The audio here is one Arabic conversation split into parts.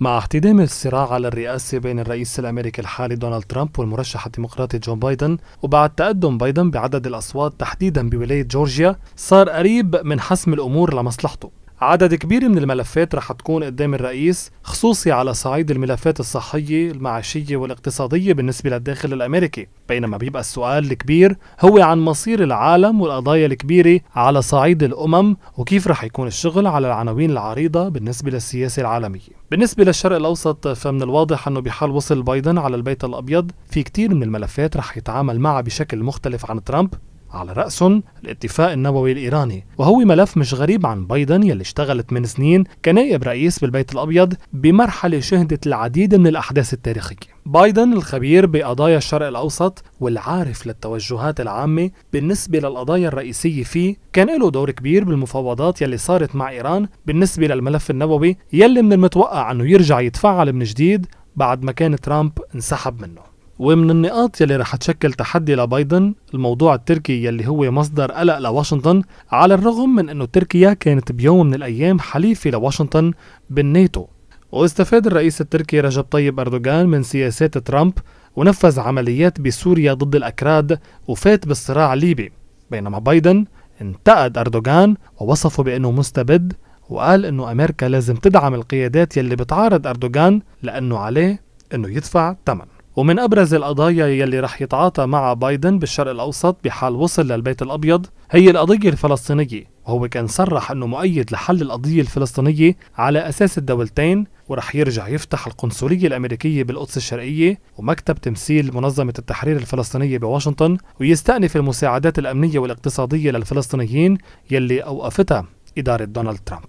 مع احتدام الصراع على الرئاسة بين الرئيس الأمريكي الحالي دونالد ترامب والمرشح الديمقراطي جو بايدن وبعد تقدم بايدن بعدد الأصوات تحديدا بولاية جورجيا صار قريب من حسم الأمور لمصلحته عدد كبير من الملفات رح تكون قدام الرئيس خصوصي على صعيد الملفات الصحية المعاشية والاقتصادية بالنسبة للداخل الأمريكي بينما بيبقى السؤال الكبير هو عن مصير العالم والقضايا الكبيرة على صعيد الأمم وكيف رح يكون الشغل على العناوين العريضة بالنسبة للسياسة العالمية بالنسبة للشرق الأوسط فمن الواضح أنه بحال وصل بايدن على البيت الأبيض في كتير من الملفات رح يتعامل معها بشكل مختلف عن ترامب على رأسهم الاتفاق النووي الإيراني وهو ملف مش غريب عن بايدن يلي اشتغلت من سنين كنائب رئيس بالبيت الأبيض بمرحلة شهدت العديد من الأحداث التاريخية بايدن الخبير بقضايا الشرق الأوسط والعارف للتوجهات العامة بالنسبة للقضايا الرئيسية فيه كان له دور كبير بالمفاوضات يلي صارت مع إيران بالنسبة للملف النووي يلي من المتوقع أنه يرجع يتفعل من جديد بعد ما كان ترامب انسحب منه ومن النقاط يلي رح تشكل تحدي لبايدن الموضوع التركي يلي هو مصدر قلق لواشنطن على الرغم من انه تركيا كانت بيوم من الايام حليفة لواشنطن بالناتو واستفاد الرئيس التركي رجب طيب أردوغان من سياسات ترامب ونفذ عمليات بسوريا ضد الأكراد وفات بالصراع الليبي بينما بايدن انتقد أردوغان ووصفه بأنه مستبد وقال أنه أمريكا لازم تدعم القيادات يلي بتعارض أردوغان لأنه عليه أنه يدفع ثمن ومن أبرز القضايا يلي رح يتعاطى مع بايدن بالشرق الأوسط بحال وصل للبيت الأبيض هي القضية الفلسطينية وهو كان صرح أنه مؤيد لحل القضية الفلسطينية على أساس الدولتين ورح يرجع يفتح القنصلية الأمريكية بالقدس الشرقية ومكتب تمثيل منظمة التحرير الفلسطينية بواشنطن ويستأنف المساعدات الأمنية والاقتصادية للفلسطينيين يلي أوقفتها إدارة دونالد ترامب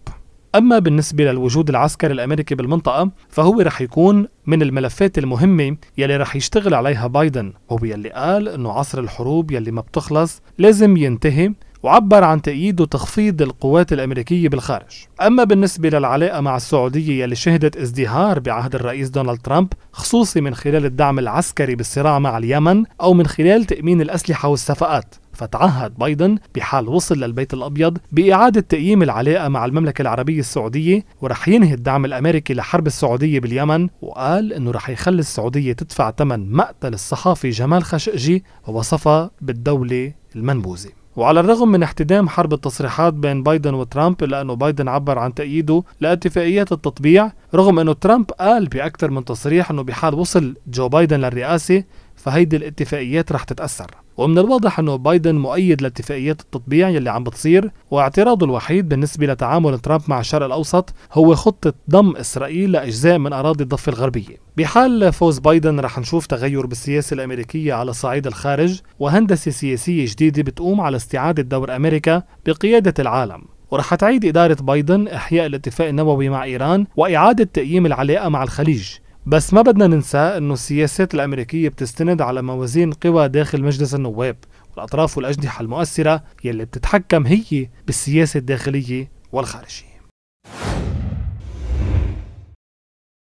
أما بالنسبة للوجود العسكري الأمريكي بالمنطقة فهو رح يكون من الملفات المهمة يلي رح يشتغل عليها بايدن وهو يلي قال أنه عصر الحروب يلي ما بتخلص لازم ينتهي وعبر عن تأييد وتخفيض القوات الأمريكية بالخارج أما بالنسبة للعلاقة مع السعودية يلي شهدت ازدهار بعهد الرئيس دونالد ترامب خصوصي من خلال الدعم العسكري بالصراع مع اليمن أو من خلال تأمين الأسلحة والصفقات فتعهد بايدن بحال وصل للبيت الأبيض بإعادة تقييم العلاقة مع المملكة العربية السعودية ورح ينهي الدعم الأمريكي لحرب السعودية باليمن وقال أنه رح يخلي السعودية تدفع ثمن مقتل الصحافي جمال خشقجي ووصفها بالدولة المنبوذة وعلى الرغم من احتدام حرب التصريحات بين بايدن وترامب لأنه بايدن عبر عن تأييده لاتفاقيات التطبيع رغم انه ترامب قال باكثر من تصريح انه بحال وصل جو بايدن للرئاسه فهيدي الاتفاقيات رح تتاثر ومن الواضح انه بايدن مؤيد لاتفاقيات التطبيع يلي عم بتصير واعتراضه الوحيد بالنسبه لتعامل ترامب مع الشرق الاوسط هو خطه ضم اسرائيل لاجزاء من اراضي الضفه الغربيه بحال فوز بايدن رح نشوف تغير بالسياسه الامريكيه على صعيد الخارج وهندسه سياسيه جديده بتقوم على استعاده دور امريكا بقياده العالم ورح تعيد إدارة بايدن إحياء الاتفاق النووي مع إيران وإعادة تقييم العلاقة مع الخليج بس ما بدنا ننسى أنه السياسات الأمريكية بتستند على موازين قوى داخل مجلس النواب والأطراف والأجنحة المؤثرة يلي بتتحكم هي بالسياسة الداخلية والخارجية